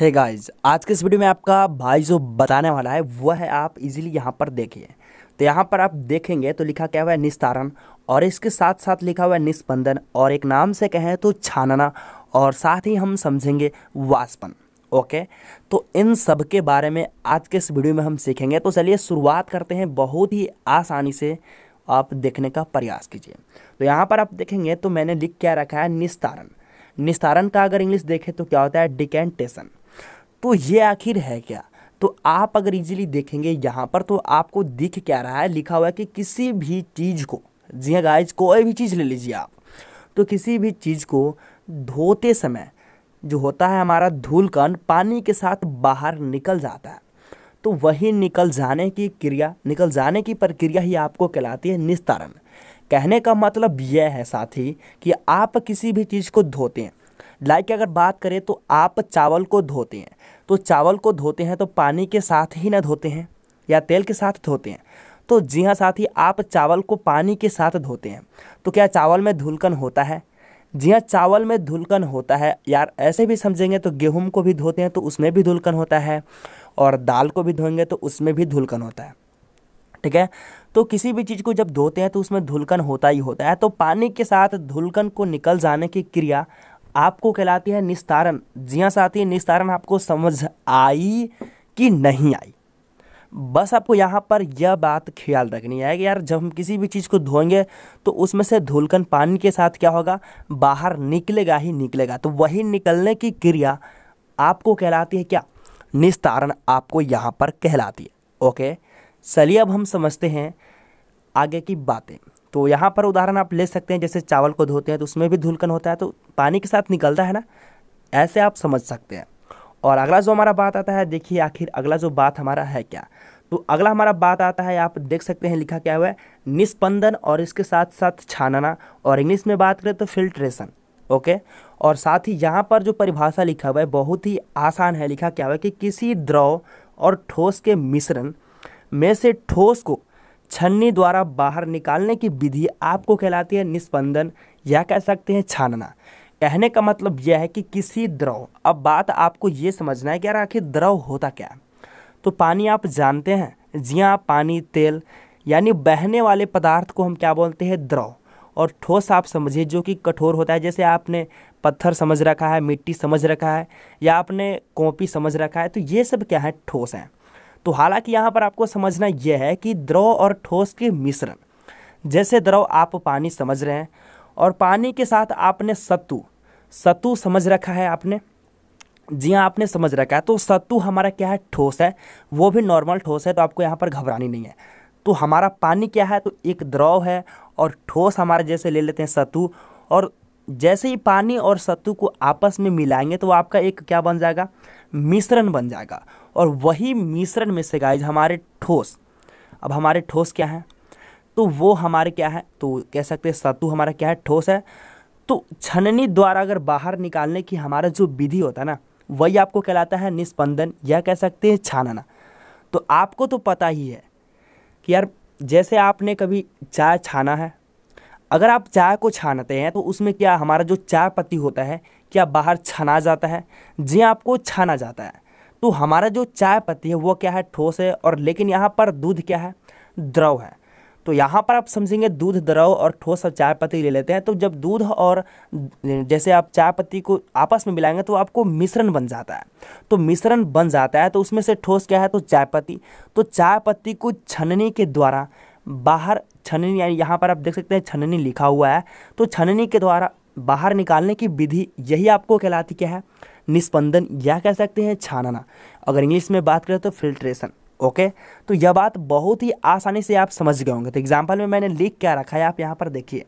है गाइज आज के इस वीडियो में आपका भाई जो बताने वाला है वह है आप इजीली यहाँ पर देखिए तो यहाँ पर आप देखेंगे तो लिखा क्या हुआ है निस्तारण और इसके साथ साथ लिखा हुआ है निस्पंदन और एक नाम से कहें तो छानना और साथ ही हम समझेंगे वास्पन ओके तो इन सब के बारे में आज के इस वीडियो में हम सीखेंगे तो चलिए शुरुआत करते हैं बहुत ही आसानी से आप देखने का प्रयास कीजिए तो यहाँ पर आप देखेंगे तो मैंने लिख क्या रखा है निस्तारण निस्तारण का अगर इंग्लिश देखें तो क्या होता है डिकेंटेशन तो ये आखिर है क्या तो आप अगर इजीली देखेंगे यहाँ पर तो आपको दिख क्या रहा है लिखा हुआ है कि किसी भी चीज़ को जी हाँ गाइज कोई भी चीज़ ले लीजिए आप तो किसी भी चीज़ को धोते समय जो होता है हमारा कण पानी के साथ बाहर निकल जाता है तो वही निकल जाने की क्रिया निकल जाने की प्रक्रिया ही आपको कहलाती है निस्तारण कहने का मतलब यह है साथी कि आप किसी भी चीज़ को धोते हैं लाइक अगर बात करें तो आप चावल को धोते हैं तो चावल को धोते हैं तो पानी के साथ ही ना धोते हैं या तेल के साथ धोते हैं तो जी हाँ साथ ही आप चावल को पानी के साथ धोते हैं तो क्या चावल में धुलकन होता है जी हाँ चावल में धुलकन होता है यार ऐसे भी समझेंगे तो गेहूं को भी धोते हैं तो उसमें भी धुलकन होता है और दाल को भी धोएंगे तो उसमें भी धुलकन होता है ठीक है तो किसी भी चीज़ को जब धोते हैं तो उसमें धुलकन होता ही होता है तो पानी के साथ धुलकन को निकल जाने की क्रिया आपको कहलाती है निस्तारण जी हाँ साथी निस्तारण आपको समझ आई कि नहीं आई बस आपको यहाँ पर यह बात ख्याल रखनी है कि यार जब हम किसी भी चीज़ को धोएंगे तो उसमें से धुलकन पानी के साथ क्या होगा बाहर निकलेगा ही निकलेगा तो वही निकलने की क्रिया आपको कहलाती है क्या निस्तारण आपको यहाँ पर कहलाती है ओके चलिए अब हम समझते हैं आगे की बातें तो यहाँ पर उदाहरण आप ले सकते हैं जैसे चावल को धोते हैं तो उसमें भी धुलकन होता है तो पानी के साथ निकलता है ना ऐसे आप समझ सकते हैं और अगला जो हमारा बात आता है देखिए आखिर अगला जो बात हमारा है क्या तो अगला हमारा बात आता है आप देख सकते हैं लिखा क्या हुआ है निष्पंदन और इसके साथ साथ छानना और इंग्लिश में बात करें तो फिल्ट्रेशन ओके और साथ ही यहाँ पर जो परिभाषा लिखा हुआ है बहुत ही आसान है लिखा क्या हुआ है कि किसी द्रव और ठोस के मिश्रण में से ठोस को छन्नी द्वारा बाहर निकालने की विधि आपको कहलाती है निष्पंदन या कह सकते हैं छानना कहने का मतलब यह है कि किसी द्रव अब बात आपको ये समझना है कि यार आखिर द्रव होता क्या है तो पानी आप जानते हैं जी हाँ पानी तेल यानी बहने वाले पदार्थ को हम क्या बोलते हैं द्रव और ठोस आप समझिए जो कि कठोर होता है जैसे आपने पत्थर समझ रखा है मिट्टी समझ रखा है या आपने कॉपी समझ रखा है तो ये सब क्या है ठोस हैं तो हालांकि यहाँ पर आपको समझना यह है कि द्रव और ठोस के मिश्रण जैसे द्रव आप पानी समझ रहे हैं और पानी के साथ आपने सत्तू सत्तू समझ रखा है आपने जी हाँ आपने समझ रखा है तो सत्तू हमारा क्या है ठोस है वो भी नॉर्मल ठोस है तो आपको यहाँ पर घबरानी नहीं है तो हमारा पानी क्या है तो एक द्रव है और ठोस हमारे जैसे ले लेते हैं सत्तू और जैसे ही पानी और सत्तू को आपस में मिलाएंगे तो आपका एक क्या बन जाएगा मिश्रण बन जाएगा और वही मिश्रण में से गाइज हमारे ठोस अब हमारे ठोस क्या है तो वो हमारे क्या है तो कह सकते हैं सत्तू हमारा क्या है ठोस है तो छननी द्वारा अगर बाहर निकालने की हमारा जो विधि होता है ना वही आपको कहलाता है निष्पंदन या कह सकते हैं छानना तो आपको तो पता ही है कि यार जैसे आपने कभी चाय छाना है अगर आप चाय को छानते हैं तो उसमें क्या हमारा जो चाय पत्ती होता है क्या बाहर छाना जाता है जी हाँ, आपको छाना जाता है तो हमारा जो चाय पत्ती है वो क्या है ठोस है और लेकिन यहाँ पर दूध क्या है द्रव है तो यहाँ पर आप समझेंगे दूध द्रव और ठोस और चाय पत्ती ले लेते हैं तो जब दूध और जैसे आप चाय पत्ती को आपस में मिलाएंगे तो आपको मिश्रण बन जाता है तो मिश्रण बन जाता है तो उसमें से ठोस क्या है तो चाय पत्ती तो चाय पत्ती को छनने के द्वारा बाहर छननी यानी यहाँ पर आप देख सकते हैं छननी लिखा हुआ है तो छननी के द्वारा बाहर निकालने की विधि यही आपको कहलाती क्या है निष्पंदन या कह सकते हैं छानना अगर इंग्लिश में बात करें तो फिल्ट्रेशन ओके तो यह बात बहुत ही आसानी से आप समझ गए होंगे तो एग्जाम्पल में मैंने लिख क्या रखा है आप यहाँ पर देखिए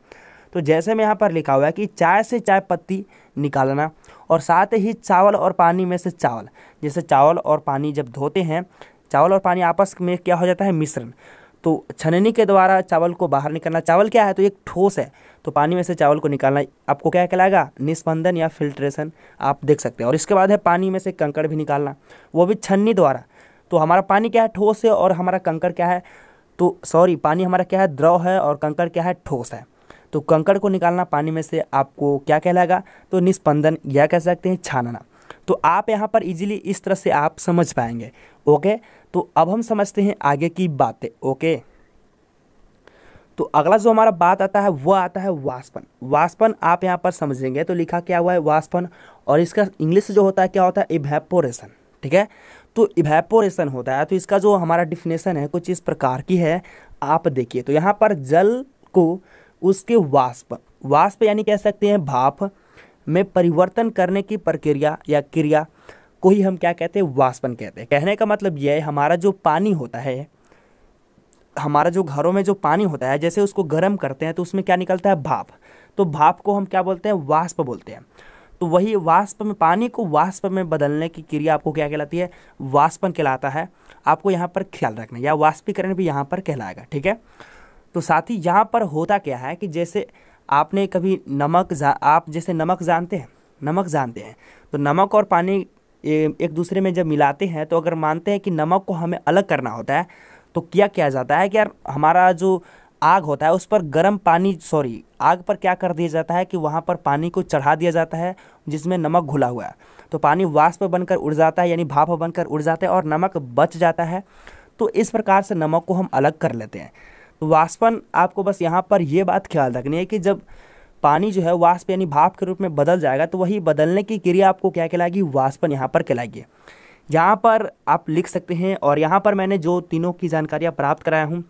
तो जैसे मैं यहाँ पर लिखा हुआ है कि चाय से चाय पत्ती निकालना और साथ ही चावल और पानी में से चावल जैसे चावल और पानी जब धोते हैं चावल और पानी आपस में क्या हो जाता है मिश्रण तो छननी के द्वारा चावल को बाहर निकालना चावल क्या है तो एक ठोस है तो पानी में से चावल को निकालना आपको क्या कहलाएगा निस्पंदन या फिल्ट्रेशन आप देख सकते हैं और इसके बाद है पानी में से कंकड़ भी निकालना वो भी छन्नी द्वारा तो हमारा पानी क्या है ठोस है और हमारा कंकड़ क्या है तो सॉरी पानी हमारा क्या है द्रव है और कंकड़ क्या है ठोस है तो कंकड़ को निकालना पानी में से आपको क्या कहलाएगा तो निस्पंदन या कह सकते हैं छानना तो आप यहाँ पर इजीली इस तरह से आप समझ पाएंगे ओके तो अब हम समझते हैं आगे की बातें ओके तो अगला जो हमारा बात आता है वह आता है वास्पन वास्पन आप यहाँ पर समझेंगे तो लिखा क्या हुआ है वास्पन और इसका इंग्लिश जो होता है क्या होता है इवेपोरेशन ठीक है तो इवेपोरेशन होता है तो इसका जो हमारा डिफिनेशन है कुछ इस प्रकार की है आप देखिए तो यहाँ पर जल को उसके वाष्प वाष्प यानी कह सकते हैं भाप में परिवर्तन करने की प्रक्रिया या क्रिया को ही हम क्या कहते हैं वाष्पन कहते हैं कहने का मतलब यह है हमारा जो पानी होता है हमारा जो घरों में जो पानी होता है जैसे उसको गर्म करते हैं तो उसमें क्या निकलता है भाप तो भाप को हम क्या बोलते हैं वाष्प बोलते हैं तो वही वाष्प में पानी को वाष्प में बदलने की क्रिया आपको क्या कहलाती है वाष्पन कहलाता है आपको यहाँ पर ख्याल रखना या वाष्पीकरण भी यहाँ पर कहलाएगा ठीक है तो साथ ही यहाँ पर होता क्या है कि जैसे आपने कभी नमक आप जैसे नमक जानते हैं नमक जानते हैं तो नमक और पानी एक दूसरे में जब मिलाते हैं तो अगर मानते हैं कि नमक को हमें अलग करना होता है तो क्या किया जाता है कि यार हमारा जो आग होता है उस पर गर्म पानी सॉरी आग पर क्या कर दिया जाता है कि वहाँ पर पानी को चढ़ा दिया जाता है जिसमें नमक घुला हुआ है तो पानी वाष्प बनकर उड़ जाता है यानी भाप बनकर उड़ जाता है और नमक बच जाता है तो इस प्रकार से नमक को हम अलग कर लेते हैं तो वाष्पन आपको बस यहाँ पर यह बात ख्याल रखनी है कि जब पानी जो है वाष्प यानी भाप के रूप में बदल जाएगा तो वही बदलने की क्रिया आपको क्या कहलाएगी वाष्पन यहाँ पर कहलाएगी यहाँ पर आप लिख सकते हैं और यहाँ पर मैंने जो तीनों की जानकारियाँ प्राप्त कराया हूँ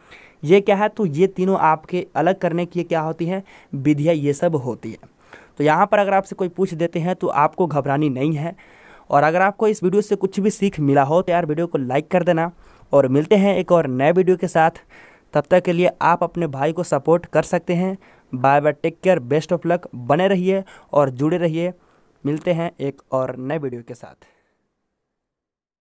ये क्या है तो ये तीनों आपके अलग करने की क्या होती है विधियाँ ये सब होती है तो यहाँ पर अगर आपसे कोई पूछ देते हैं तो आपको घबरानी नहीं है और अगर आपको इस वीडियो से कुछ भी सीख मिला हो तो यार वीडियो को लाइक कर देना और मिलते हैं एक और नए वीडियो के साथ तब तक के लिए आप अपने भाई को सपोर्ट कर सकते हैं bye bye take care best of luck बने रहिए और जुड़े रहिए मिलते हैं एक और नए वीडियो के साथ